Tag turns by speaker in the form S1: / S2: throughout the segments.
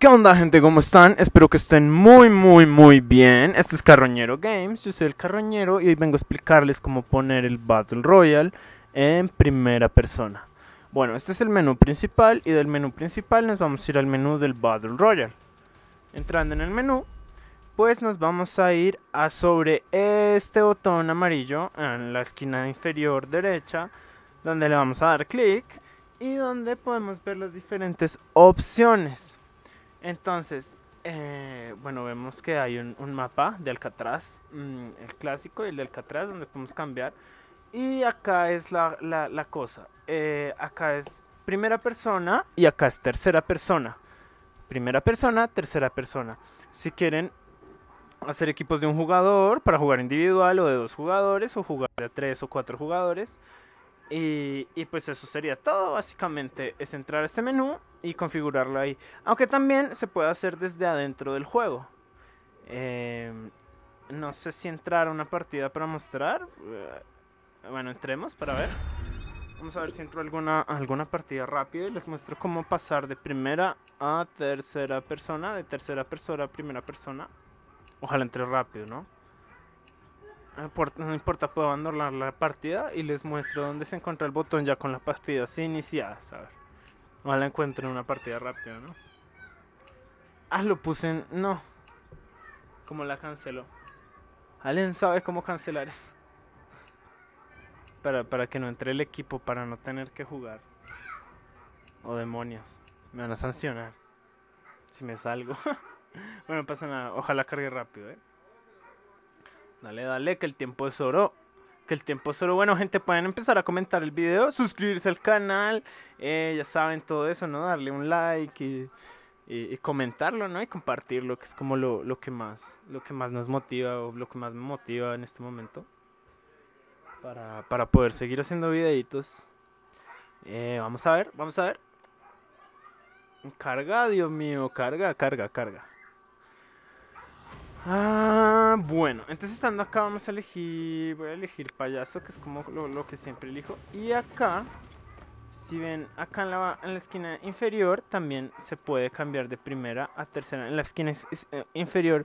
S1: ¿Qué onda gente? ¿Cómo están? Espero que estén muy muy muy bien. Este es Carroñero Games, yo soy el Carroñero y hoy vengo a explicarles cómo poner el Battle Royale en primera persona. Bueno, este es el menú principal y del menú principal nos vamos a ir al menú del Battle Royale. Entrando en el menú, pues nos vamos a ir a sobre este botón amarillo en la esquina inferior derecha, donde le vamos a dar clic y donde podemos ver las diferentes opciones. Entonces, eh, bueno, vemos que hay un, mapa de Alcatraz, mm, el clásico y el de Alcatraz, donde podemos cambiar. Y acá es la, cosa. Eh, acá es primera persona y acá es tercera persona. Primera persona, tercera persona. Si quieren hacer equipos de un jugador para jugar individual o de dos jugadores o jugar de tres o cuatro jugadores. Y, pues eso sería todo, básicamente es entrar a este menú y configurarlo ahí. Aunque también se puede hacer desde adentro del juego. Eh, no sé si entrar a una partida para mostrar. Eh, bueno, entremos para ver. Vamos a ver si entro alguna, alguna partida rápida y les muestro cómo pasar de primera a tercera persona, de tercera persona a primera persona. Ojalá entre rápido, ¿no? Ah, no importa, puedo abandonar la partida y les muestro dónde se encuentra el botón ya con la partida así iniciada, la encuentro en una partida rápida, ¿no? Ah, lo puse en... No. ¿Cómo la canceló. ¿Alguien sabe cómo cancelar eso? Para, que no entre el equipo, para no tener que jugar. O oh, demonios. Me van a sancionar. Si me salgo. bueno, pasa nada. Ojalá cargue rápido, ¿eh? Dale, dale, que el tiempo es oro. Que el tiempo es oro. Bueno, gente, pueden empezar a comentar el video, suscribirse al canal. Eh, ya saben todo eso, ¿no? Darle un like y, comentarlo, ¿no? Y compartirlo, que es como lo, que más, lo que más nos motiva o lo que más me motiva en este momento. Para, poder seguir haciendo videitos. Eh, vamos a ver, vamos a ver. Carga, Dios mío, carga, carga, carga. Ah bueno, entonces estando acá vamos a elegir... Voy a elegir payaso, que es como lo, que siempre elijo. Y acá, si ven acá en la, en la, esquina inferior, también se puede cambiar de primera a tercera. En la esquina eh, inferior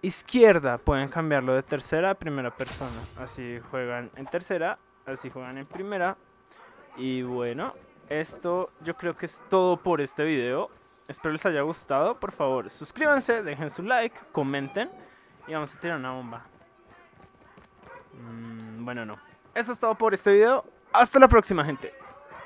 S1: izquierda pueden cambiarlo de tercera a primera persona. Así juegan en tercera, así juegan en primera. Y bueno, esto yo creo que es todo por este video. Espero les haya gustado. Por favor, suscríbanse, dejen su like, comenten y vamos a tirar una bomba. Mm, bueno, no. Eso es todo por este video. Hasta la próxima, gente.